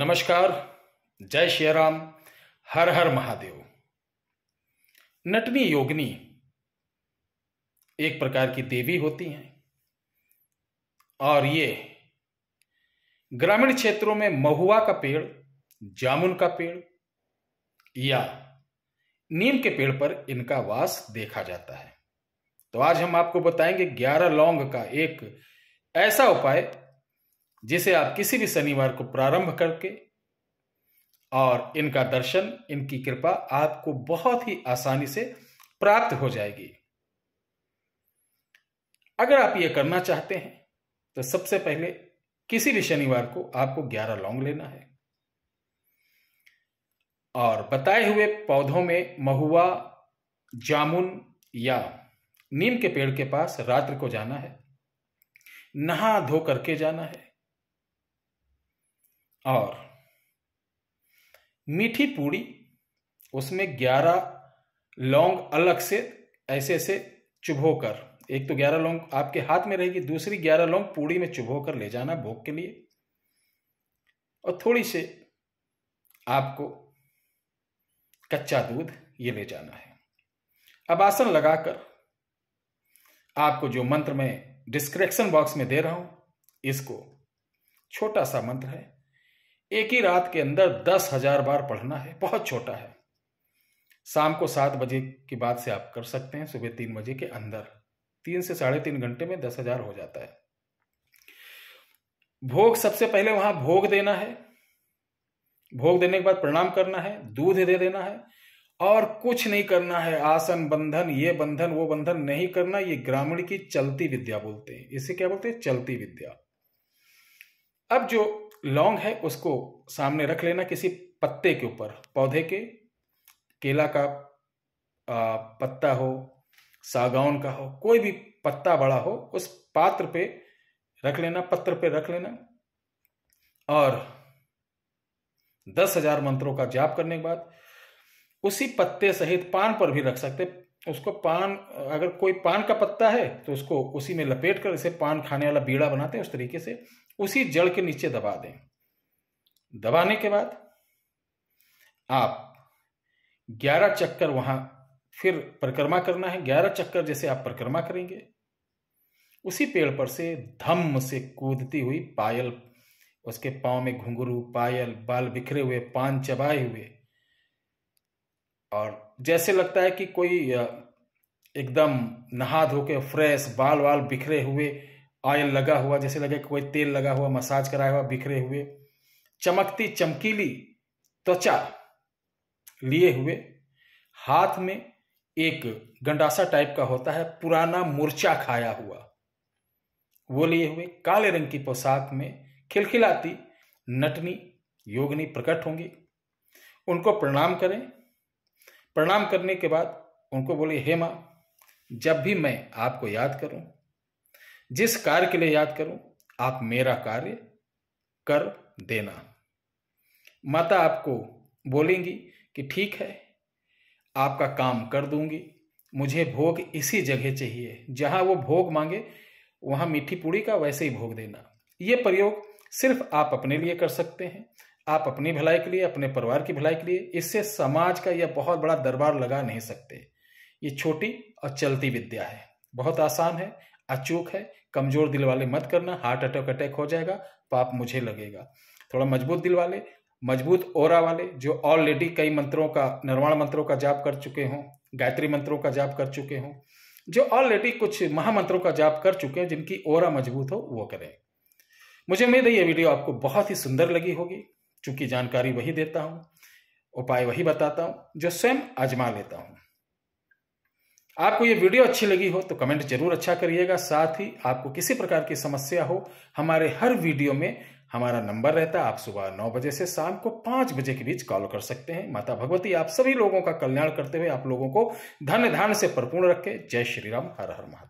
नमस्कार जय श्री राम हर हर महादेव नटनी योगिनी एक प्रकार की देवी होती हैं और ये ग्रामीण क्षेत्रों में महुआ का पेड़ जामुन का पेड़ या नीम के पेड़ पर इनका वास देखा जाता है तो आज हम आपको बताएंगे ग्यारह लौंग का एक ऐसा उपाय जिसे आप किसी भी शनिवार को प्रारंभ करके और इनका दर्शन इनकी कृपा आपको बहुत ही आसानी से प्राप्त हो जाएगी अगर आप ये करना चाहते हैं तो सबसे पहले किसी भी शनिवार को आपको 11 लौंग लेना है और बताए हुए पौधों में महुआ जामुन या नीम के पेड़ के पास रात्र को जाना है नहा धो करके जाना है और मीठी पूड़ी उसमें ग्यारह लौंग अलग से ऐसे ऐसे चुभो कर एक तो ग्यारह लौंग आपके हाथ में रहेगी दूसरी ग्यारह लौंग पूड़ी में चुभो कर ले जाना भोग के लिए और थोड़ी से आपको कच्चा दूध ये ले जाना है अब आसन लगाकर आपको जो मंत्र मैं डिस्क्रिप्शन बॉक्स में दे रहा हूं इसको छोटा सा मंत्र है एक ही रात के अंदर दस हजार बार पढ़ना है बहुत छोटा है शाम को सात बजे के बाद से आप कर सकते हैं सुबह तीन बजे के अंदर तीन से साढ़े तीन घंटे में दस हजार हो जाता है भोग सबसे पहले वहां भोग देना है भोग देने के बाद प्रणाम करना है दूध दे देना है और कुछ नहीं करना है आसन बंधन ये बंधन वो बंधन नहीं करना ये ग्रामीण की चलती विद्या बोलते हैं इसे क्या बोलते हैं चलती विद्या अब जो लौंग है उसको सामने रख लेना किसी पत्ते के ऊपर पौधे के केला का आ, पत्ता हो सागौन का हो कोई भी पत्ता बड़ा हो उस पात्र पे रख लेना पत्र पे रख लेना और दस हजार मंत्रों का जाप करने के बाद उसी पत्ते सहित पान पर भी रख सकते उसको पान अगर कोई पान का पत्ता है तो उसको उसी में लपेट कर इसे पान खाने वाला बीड़ा बनाते हैं उस तरीके से उसी जड़ के नीचे दबा दें दबाने के बाद आप ग्यारह चक्कर वहां फिर परिक्रमा करना है ग्यारह चक्कर जैसे आप परिक्रमा करेंगे उसी पेड़ पर से धम से कूदती हुई पायल उसके पांव में घुंघरू पायल बाल बिखरे हुए पान चबाए हुए और जैसे लगता है कि कोई एकदम नहा धो के फ्रेश बाल वाल बिखरे हुए ऑयल लगा हुआ जैसे लगे कोई तेल लगा हुआ मसाज कराया हुआ बिखरे हुए चमकती चमकीली त्वचा लिए हुए हाथ में एक गंडासा टाइप का होता है पुराना मुरचा खाया हुआ वो लिए हुए काले रंग की पोशाक में खिलखिलाती नटनी योगनी प्रकट होंगी उनको प्रणाम करें प्रणाम करने के बाद उनको बोले हे माँ जब भी मैं आपको याद करूं जिस कार्य के लिए याद करूं आप मेरा कार्य कर देना माता आपको बोलेंगी कि ठीक है आपका काम कर दूंगी मुझे भोग इसी जगह चाहिए जहां वो भोग मांगे वहां मीठी पूड़ी का वैसे ही भोग देना ये प्रयोग सिर्फ आप अपने लिए कर सकते हैं आप अपनी भलाई के लिए अपने परिवार की भलाई के लिए इससे समाज का यह बहुत बड़ा दरबार लगा नहीं सकते ये छोटी और चलती विद्या है बहुत आसान है अचूक है कमजोर दिल वाले मत करना हार्ट अटैक अटैक हो जाएगा पाप मुझे लगेगा थोड़ा मजबूत दिल वाले मजबूत ओरा वाले जो ऑलरेडी कई मंत्रों का निर्माण मंत्रों का जाप कर चुके हों गायत्री मंत्रों का जाप कर चुके हों जो ऑलरेडी कुछ महामंत्रों का जाप कर चुके हैं जिनकी ओरा मजबूत हो वो करें मुझे उम्मीद है ये वीडियो आपको बहुत ही सुंदर लगी होगी चूंकि जानकारी वही देता हूँ उपाय वही बताता हूँ जो स्वयं आजमा लेता हूँ आपको ये वीडियो अच्छी लगी हो तो कमेंट जरूर अच्छा करिएगा साथ ही आपको किसी प्रकार की समस्या हो हमारे हर वीडियो में हमारा नंबर रहता है आप सुबह नौ बजे से शाम को पाँच बजे के बीच कॉल कर सकते हैं माता भगवती आप सभी लोगों का कल्याण करते हुए आप लोगों को धन धान से परिपूर्ण रखें जय श्री राम हर हर महादेव